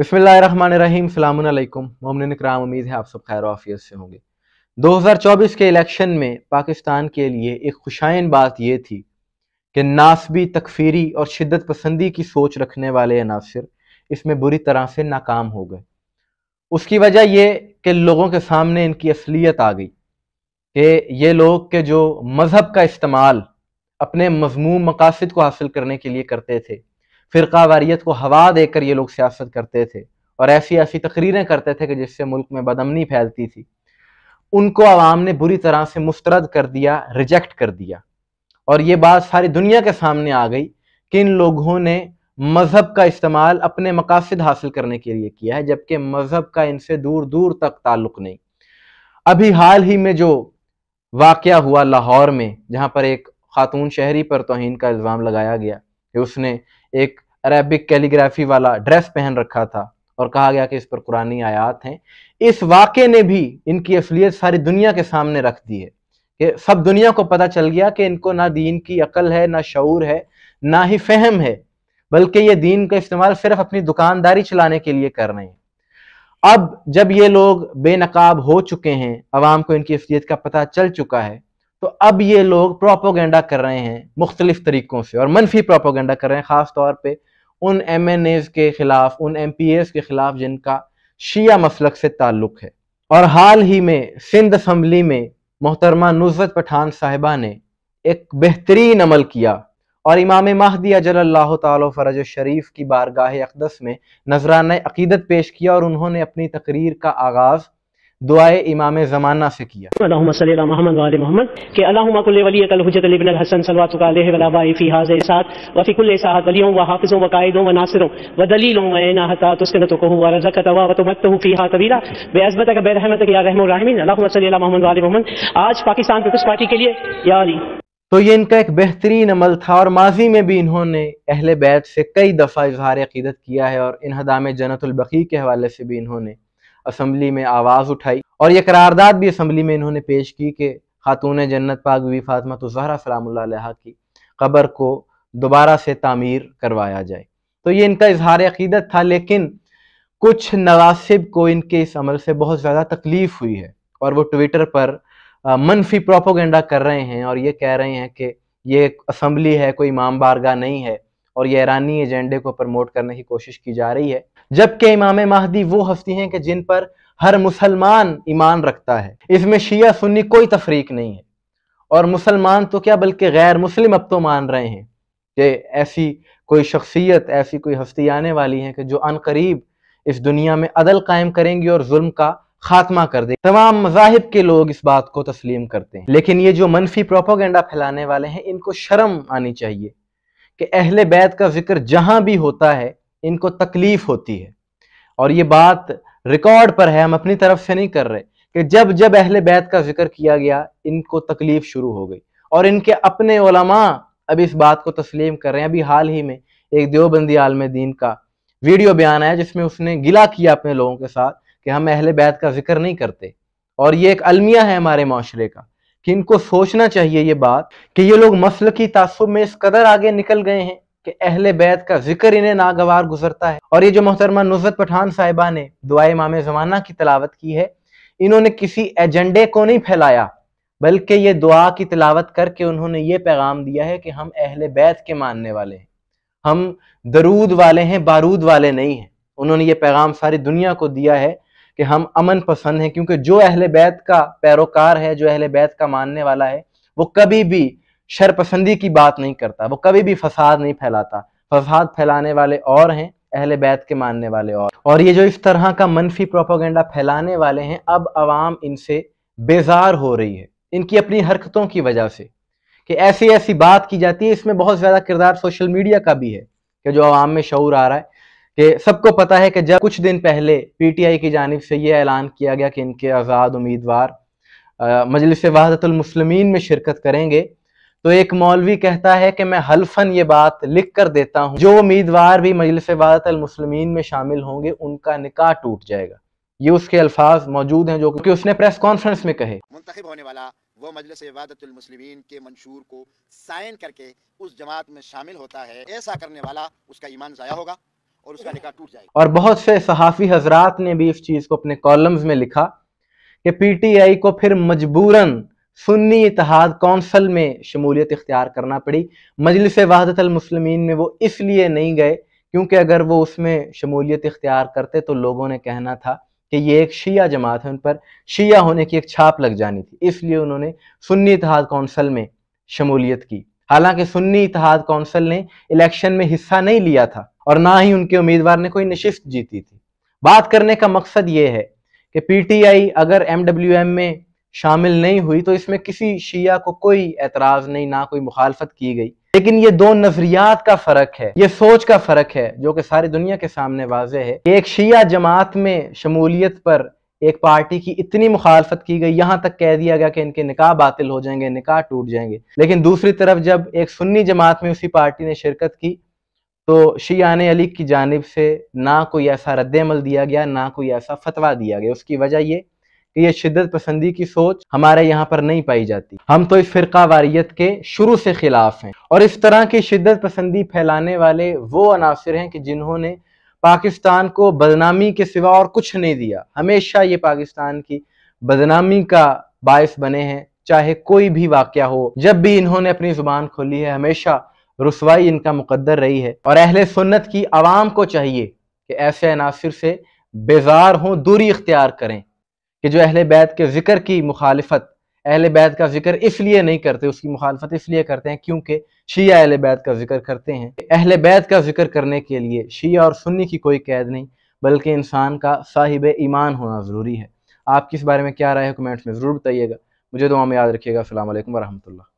बसमीम सलामकुम कराम उम्मीद है आप सब खैर आफियत से होंगे 2024 के इलेक्शन में पाकिस्तान के लिए एक खुशाइन बात यह थी कि नासबी तकफीरी और शिद्दत पसंदी की सोच रखने वाले अनासर इसमें बुरी तरह से नाकाम हो गए उसकी वजह यह कि लोगों के सामने इनकी असलियत आ गई कि ये लोग के जो मज़हब का इस्तेमाल अपने मजमूम मकासद को हासिल करने के लिए करते थे फ़िरका वारियत को हवा देकर ये लोग सियासत करते थे और ऐसी ऐसी तकरीरें करते थे कि जिससे मुल्क में बदमनी फैलती थी उनको आवाम ने बुरी तरह से मुस्तरद कर दिया रिजेक्ट कर दिया और ये बात सारी दुनिया के सामने आ गई कि इन लोगों ने मज़हब का इस्तेमाल अपने मकासद हासिल करने के लिए किया है जबकि मज़हब का इनसे दूर दूर तक ताल्लुक नहीं अभी हाल ही में जो वाक़ हुआ लाहौर में जहाँ पर एक खातून शहरी पर तोहन का इल्ज़ाम लगाया गया कि उसने एक अरेबिक कैलीग्राफी वाला ड्रेस पहन रखा था और कहा गया कि इस पर कुरानी आयात हैं इस वाक्य ने भी इनकी असलियत सारी दुनिया के सामने रख दी है कि सब दुनिया को पता चल गया कि इनको ना दीन की अकल है ना शूर है ना ही फहम है बल्कि ये दीन का इस्तेमाल सिर्फ अपनी दुकानदारी चलाने के लिए कर रहे हैं अब जब ये लोग बेनकाब हो चुके हैं अवाम को इनकी असलियत का पता चल चुका है तो अब ये लोग प्रोपोगेंडा कर रहे हैं मुख्तलिफ तरीक़ों से और मनफी प्रोपोगेंडा कर रहे हैं ख़ास तौर पर उन एम एन एज़ के ख़िलाफ़ उन एम पी एस के ख़िलाफ़ जिनका शिया मसलक से ताल्लुक़ है और हाल ही में सिंध असम्बली में मोहतरमा नुजरत पठान साहिबा ने एक बेहतरीन अमल किया और इमाम महदी अजल तरज शरीफ की बारगाह अकदस में नजराना अकीदत पेश किया और उन्होंने अपनी तकरीर का आगाज़ दुआए इमाम ज़माना से किया आज पाकिस्तान पीपल्स पार्टी के लिए तो ये इनका एक बेहतरीन अमल था और माजी में भी इन्होंने अहले बैत से कई दफ़ा इजहार अकीदत किया है और हदाम जन्नतबकी के हवाले से भी इन्होंने असम्बली में आवाज़ उठाई और ये करारदाद भी असम्बली में इन्होंने पेश की कि खातून जन्नत पाक बी फातमा तो जहरा सलाम की कब्र को दोबारा से तामीर करवाया जाए तो ये इनका इजहार अकीदत था लेकिन कुछ नवासिब को इनके इस अमल से बहुत ज़्यादा तकलीफ़ हुई है और वो ट्विटर पर मनफी प्रोपोगेंडा कर रहे हैं और ये कह रहे हैं कि ये असम्बली है कोई इमाम बारगा नहीं है और ये ईरानी एजेंडे को प्रमोट करने की कोशिश की जा रही है जबकि इमाम महदी वो हस्ती हैं कि जिन पर हर मुसलमान ईमान रखता है इसमें शिया सुन्नी कोई तफरीक नहीं है और मुसलमान तो क्या बल्कि गैर मुस्लिम अब तो मान रहे हैं कि ऐसी कोई शख्सियत ऐसी कोई हस्ती आने वाली है कि जो अन करीब इस दुनिया में अदल कायम करेंगी और जुल्म का खात्मा कर दे तमाम मजाहब के लोग इस बात को तस्लीम करते हैं लेकिन ये जो मनफी प्रोपोगेंडा फैलाने वाले हैं इनको शर्म आनी चाहिए कि अहल बैत का जिक्र जहां भी होता है इनको तकलीफ होती है और ये बात रिकॉर्ड पर है हम अपनी तरफ से नहीं कर रहे कि जब जब अहल बैत का जिक्र किया गया इनको तकलीफ शुरू हो गई और इनके अपने ओलमा अभी इस बात को तस्लीम कर रहे हैं अभी हाल ही में एक देवबंदी आलम दीन का वीडियो बयान आया जिसमें उसने गिला किया अपने लोगों के साथ कि हम अहल बैत का जिक्र नहीं करते और ये एक अलमिया है हमारे माशरे का कि इनको सोचना चाहिए ये बात कि ये लोग मसल की तासुब में इस कदर आगे निकल गए हैं कि अहले बैत का जिक्र इन्हें नागवार गुजरता है और ये जो मोहतरमा नुजरत पठान साहिबा ने दुआ इमाम जमाना की तलावत की है इन्होंने किसी एजेंडे को नहीं फैलाया बल्कि ये दुआ की तलावत करके उन्होंने ये पैगाम दिया है कि हम अहले बैत के मानने वाले हैं हम दरूद वाले हैं बारूद वाले नहीं हैं उन्होंने ये पैगाम सारी दुनिया को दिया है कि हम अमन पसंद हैं क्योंकि जो अहल बैत का पैरोकार है जो अहल बैत का मानने वाला है वो कभी भी शरपसंदी की बात नहीं करता वो कभी भी फसाद नहीं फैलाता फसाद फैलाने वाले और हैं अहल बैत के मानने वाले और और ये जो इस तरह का मनफी प्रोपोगेंडा फैलाने वाले हैं अब आवाम इनसे बेजार हो रही है इनकी अपनी हरकतों की वजह से कि ऐसी ऐसी बात की जाती है इसमें बहुत ज़्यादा किरदार सोशल मीडिया का भी है कि जो आवाम में शूर आ रहा है कि सबको पता है कि जब कुछ दिन पहले पीटीआई की जानब से ये ऐलान किया गया कि इनके आज़ाद उम्मीदवार मजलिस वहादतमसलमिन में शिरकत करेंगे तो एक मौलवी कहता है कि मैं हल्फन ये बात लिख कर देता हूँ जो उम्मीदवार भी मजलिस वहादतमसलमिन में शामिल होंगे उनका निकाह टूट जाएगा ये उसके अल्फाज मौजूद हैं जो कि उसने प्रेस कॉन्फ्रेंस में कहे मुंतब होने वाला वो मजलिस वादतमसलिमिन के मंशूर को साइन करके उस जमात में शामिल होता है ऐसा करने वाला उसका ईमान ज़ाया होगा और उसका निकाह टूट जाएगा और बहुत से सहाफ़ी हजरात ने भी इस चीज़ को अपने कॉलम्स में लिखा कि पीटीआई को फिर मजबूरन सुन्नी इतिहाद कौंसल में शमूलियत इख्तियार करना पड़ी मजलिस वहादत अलमसलमिन में वो इसलिए नहीं गए क्योंकि अगर वो उसमें शमूलियत इख्तियार करते तो लोगों ने कहना था कि ये एक शिया जमात है उन पर शिया होने की एक छाप लग जानी थी इसलिए उन्होंने सुन्नी इतिहाद कौंसल में शमूलियत की हालांकि सुन्नी इतिहाद कौंसल ने इलेक्शन में हिस्सा नहीं लिया था और ना ही उनके उम्मीदवार ने कोई निशिस्त जीती थी बात करने का मकसद ये है कि पीटीआई अगर एमडब्ल्यूएम में शामिल नहीं हुई तो इसमें किसी शिया को कोई एतराज नहीं ना कोई मुखालफत की गई लेकिन ये दो नजरियात का फर्क है ये सोच का फर्क है जो कि सारी दुनिया के सामने वाजे है एक शिया जमात में शमूलियत पर एक पार्टी की इतनी मुखालफत की गई यहाँ तक कह दिया गया कि इनके निकाह बातिल हो जाएंगे निकाह टूट जाएंगे लेकिन दूसरी तरफ जब एक सुन्नी जमात में उसी पार्टी ने शिरकत की तो शियाने अली की जानब से ना कोई ऐसा रद्दमल दिया गया ना कोई ऐसा फतवा दिया गया उसकी वजह ये कि ये शिद्दत पसंदी की सोच हमारे यहाँ पर नहीं पाई जाती हम तो इस फ़िरका वारियत के शुरू से खिलाफ हैं और इस तरह की शिद्दत पसंदी फैलाने वाले वो अनासर हैं कि जिन्होंने पाकिस्तान को बदनामी के सिवा और कुछ नहीं दिया हमेशा ये पाकिस्तान की बदनामी का बायस बने हैं चाहे कोई भी वाक्य हो जब भी इन्होंने अपनी ज़ुबान खोली है हमेशा रसवाई इनका मुकद्दर रही है और अहल सुन्नत की आवाम को चाहिए कि ऐसे अनासर से बेजार हों दूरी इख्तियार करें कि जो अहल बैत के ज़िक्र की मुखालफत अहल बैत का जिक्र इसलिए नहीं करते उसकी मुखालफत इसलिए करते हैं क्योंकि शिया अहले बैत का जिक्र करते हैं अहल बैत का जिक्र करने के लिए शिया और सुन्नी की कोई कैद नहीं बल्कि इंसान का साहिब ईमान होना ज़रूरी है आपकी इस बारे में क्या राय है कमेंट्स में ज़रूर बताइएगा मुझे दुआ में याद रखिएगा असल वरहमल्ला